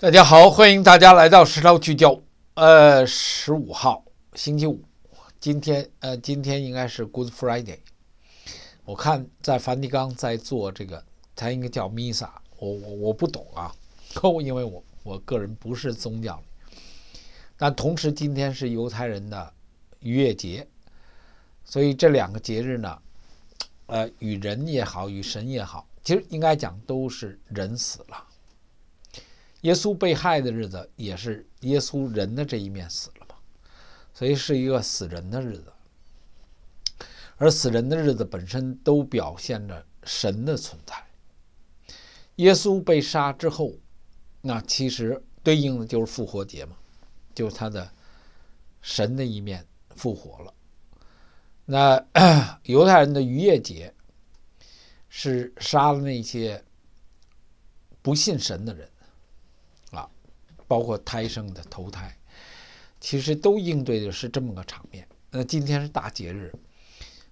大家好，欢迎大家来到《石头聚焦》。呃，十五号星期五，今天呃，今天应该是 Good Friday。我看在梵蒂冈在做这个，它应该叫弥撒。我我我不懂啊，因为我我个人不是宗教。但同时，今天是犹太人的逾越节，所以这两个节日呢，呃，与人也好，与神也好，其实应该讲都是人死了。耶稣被害的日子，也是耶稣人的这一面死了嘛，所以是一个死人的日子。而死人的日子本身都表现着神的存在。耶稣被杀之后，那其实对应的就是复活节嘛，就是他的神的一面复活了。那 犹太人的逾越节是杀了那些不信神的人。包括胎生的投胎，其实都应对的是这么个场面。那今天是大节日，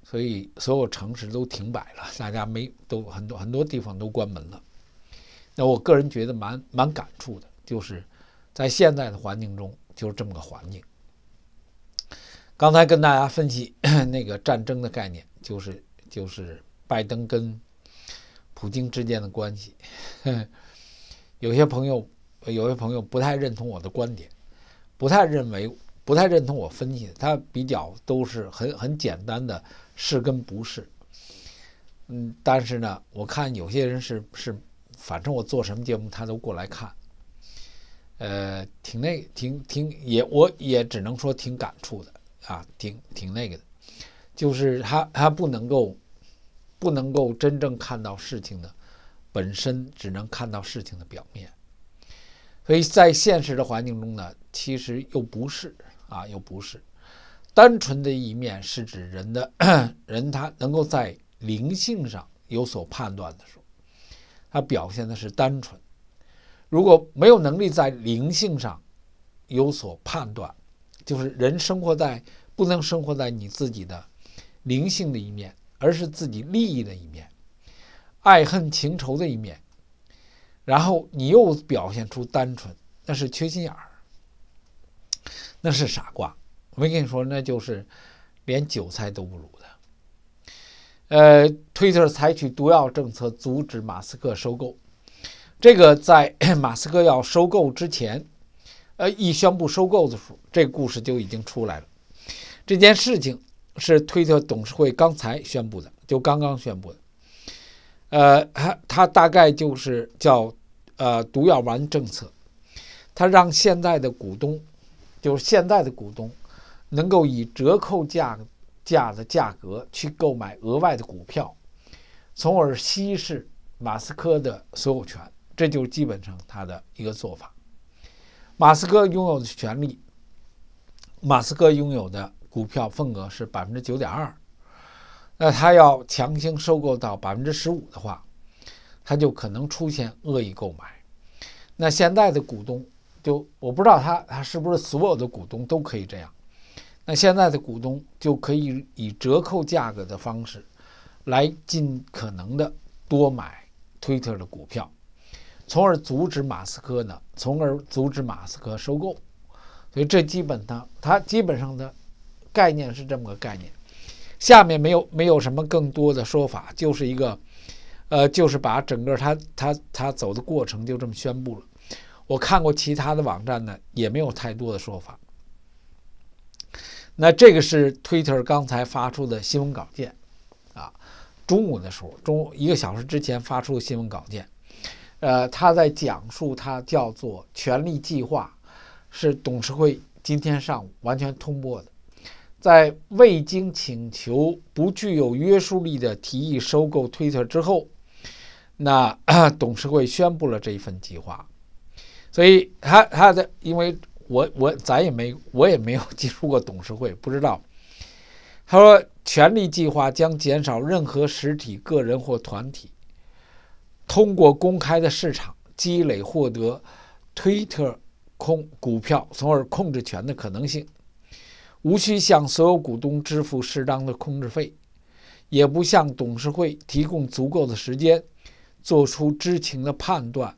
所以所有城市都停摆了，大家没都很多很多地方都关门了。那我个人觉得蛮蛮感触的，就是在现在的环境中就是这么个环境。刚才跟大家分析 那个战争的概念，就是就是拜登跟普京之间的关系，有些朋友。有些朋友不太认同我的观点，不太认为，不太认同我分析。他比较都是很很简单的，是跟不是。嗯，但是呢，我看有些人是是，反正我做什么节目，他都过来看。呃，挺那挺挺也我也只能说挺感触的啊，挺挺那个的，就是他他不能够不能够真正看到事情的本身，只能看到事情的表面。所以在现实的环境中呢，其实又不是啊，又不是单纯的一面，是指人的，人他能够在灵性上有所判断的时候，他表现的是单纯。如果没有能力在灵性上有所判断，就是人生活在不能生活在你自己的灵性的一面，而是自己利益的一面，爱恨情仇的一面。然后你又表现出单纯，那是缺心眼儿，那是傻瓜。我没跟你说，那就是连韭菜都不如的。呃，Twitter 采取毒药政策阻止马斯克收购，这个在 马斯克要收购之前，呃，一宣布收购的时候，这故事就已经出来了。这件事情是推特董事会刚才宣布的，就刚刚宣布的。呃，他大概就是叫呃毒药丸政策，他让现在的股东，就是现在的股东，能够以折扣价价的价格去购买额外的股票，从而稀释马斯克的所有权，这就是基本上他的一个做法。马斯克拥有的权利，马斯克拥有的股票份额是百分之九点二。那他要强行收购到百分之十五的话，他就可能出现恶意购买。那现在的股东就我不知道他他是不是所有的股东都可以这样。那现在的股东就可以以折扣价格的方式，来尽可能的多买推特的股票，从而阻止马斯克呢？从而阻止马斯克收购。所以这基本上，它基本上的概念是这么个概念。下面没有没有什么更多的说法，就是一个，呃，就是把整个他他他走的过程就这么宣布了。我看过其他的网站呢，也没有太多的说法。那这个是 Twitter 刚才发出的新闻稿件，啊，中午的时候，中一个小时之前发出的新闻稿件，呃，他在讲述他叫做权力计划，是董事会今天上午完全通过的。在未经请求、不具有约束力的提议收购推特之后，那董事会宣布了这一份计划。所以他他的，因为我我咱也没我也没有接触过董事会，不知道。他说，权力计划将减少任何实体、个人或团体通过公开的市场积累获得推特控股票，从而控制权的可能性。无需向所有股东支付适当的控制费，也不向董事会提供足够的时间做出知情的判断，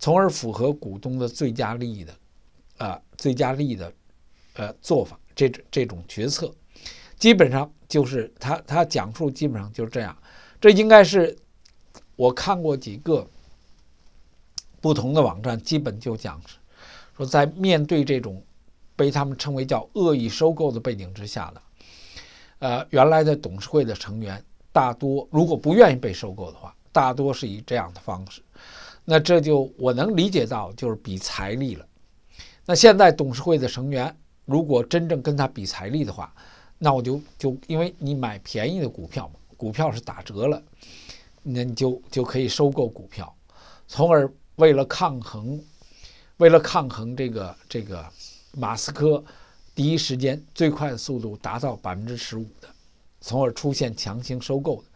从而符合股东的最佳利益的，啊，最佳利益的，呃，做法这这种决策，基本上就是他他讲述基本上就是这样，这应该是我看过几个不同的网站，基本就讲说在面对这种。被他们称为叫恶意收购的背景之下呢，呃，原来的董事会的成员大多如果不愿意被收购的话，大多是以这样的方式。那这就我能理解到，就是比财力了。那现在董事会的成员如果真正跟他比财力的话，那我就就因为你买便宜的股票嘛，股票是打折了，那你就就可以收购股票，从而为了抗衡，为了抗衡这个这个。马斯克第一时间、最快的速度达到百分之十五的，从而出现强行收购的，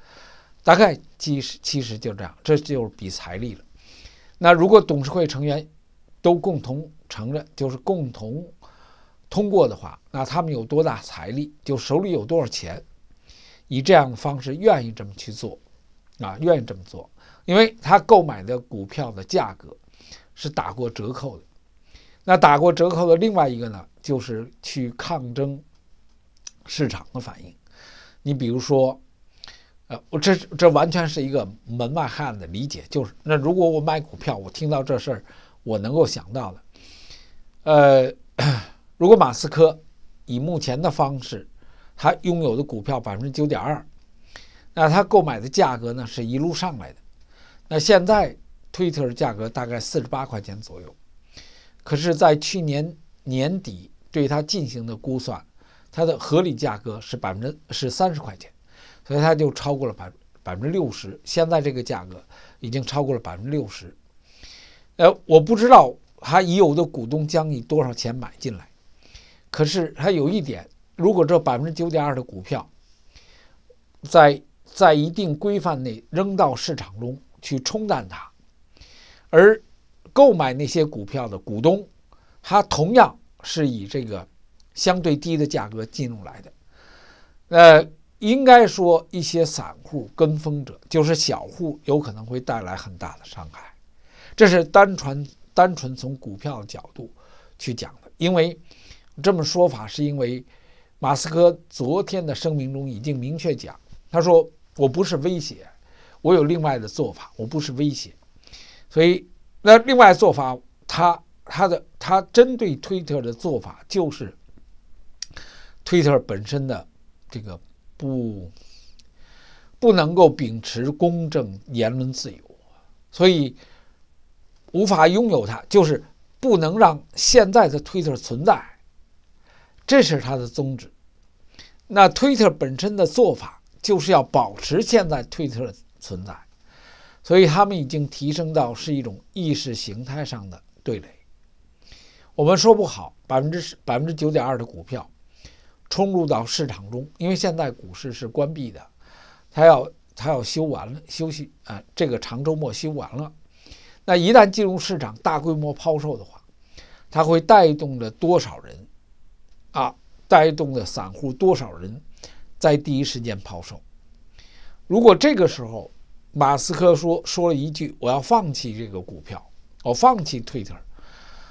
大概其实其实就这样，这就是比财力了。那如果董事会成员都共同承认，就是共同通过的话，那他们有多大财力，就手里有多少钱，以这样的方式愿意这么去做，啊，愿意这么做，因为他购买的股票的价格是打过折扣的。那打过折扣的另外一个呢，就是去抗争市场的反应。你比如说，呃，我这这完全是一个门外汉的理解，就是那如果我买股票，我听到这事儿，我能够想到的，呃，如果马斯克以目前的方式，他拥有的股票百分之九点二，那他购买的价格呢是一路上来的，那现在 Twitter 的价格大概四十八块钱左右。可是，在去年年底对它进行的估算，它的合理价格是百分之是三十块钱，所以它就超过了百百分之六十。现在这个价格已经超过了百分之六十。呃，我不知道它已有的股东将以多少钱买进来。可是它有一点，如果这百分之九点二的股票在在一定规范内扔到市场中去冲淡它，而。购买那些股票的股东，他同样是以这个相对低的价格进入来的。呃，应该说一些散户跟风者，就是小户，有可能会带来很大的伤害。这是单纯单纯从股票的角度去讲的，因为这么说法是因为马斯克昨天的声明中已经明确讲，他说我不是威胁，我有另外的做法，我不是威胁，所以。那另外做法，他他的他针对推特的做法就是，推特本身的这个不不能够秉持公正言论自由，所以无法拥有它，就是不能让现在的推特存在，这是他的宗旨。那推特本身的做法就是要保持现在推特存在。所以他们已经提升到是一种意识形态上的对垒。我们说不好，百分之十、百分之九点二的股票冲入到市场中，因为现在股市是关闭的，它要它要休完了休息啊，这个长周末休完了。那一旦进入市场大规模抛售的话，它会带动着多少人啊？带动的散户多少人在第一时间抛售？如果这个时候。马斯克说说了一句：“我要放弃这个股票，我放弃推特。”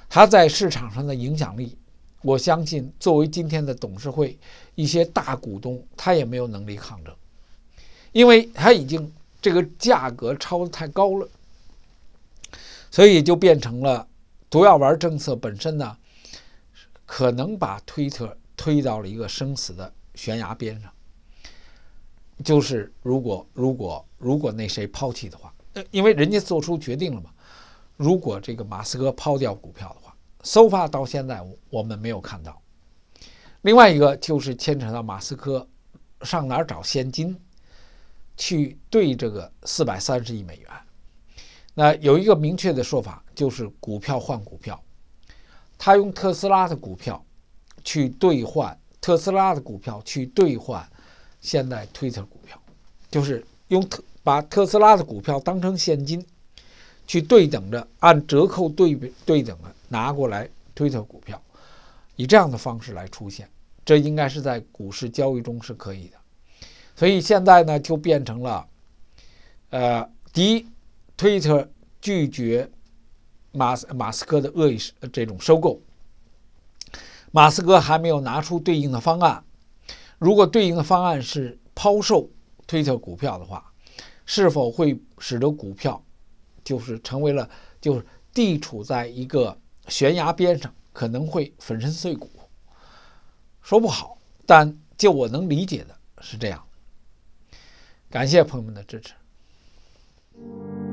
他在市场上的影响力，我相信作为今天的董事会一些大股东，他也没有能力抗争，因为他已经这个价格超太高了，所以就变成了毒药丸政策本身呢，可能把推特推到了一个生死的悬崖边上。就是如果如果如果那谁抛弃的话，呃，因为人家做出决定了嘛。如果这个马斯克抛掉股票的话，s o far 到现在我们没有看到。另外一个就是牵扯到马斯克上哪儿找现金去兑这个四百三十亿美元。那有一个明确的说法，就是股票换股票，他用特斯拉的股票去兑换特斯拉的股票去兑换。现在推特股票就是用特把特斯拉的股票当成现金，去对等着按折扣对比对等的拿过来推特股票，以这样的方式来出现，这应该是在股市交易中是可以的。所以现在呢，就变成了，呃，第一推特拒绝马马斯克的恶意这种收购，马斯克还没有拿出对应的方案。如果对应的方案是抛售推特股票的话，是否会使得股票就是成为了就是地处在一个悬崖边上，可能会粉身碎骨，说不好。但就我能理解的是这样。感谢朋友们的支持。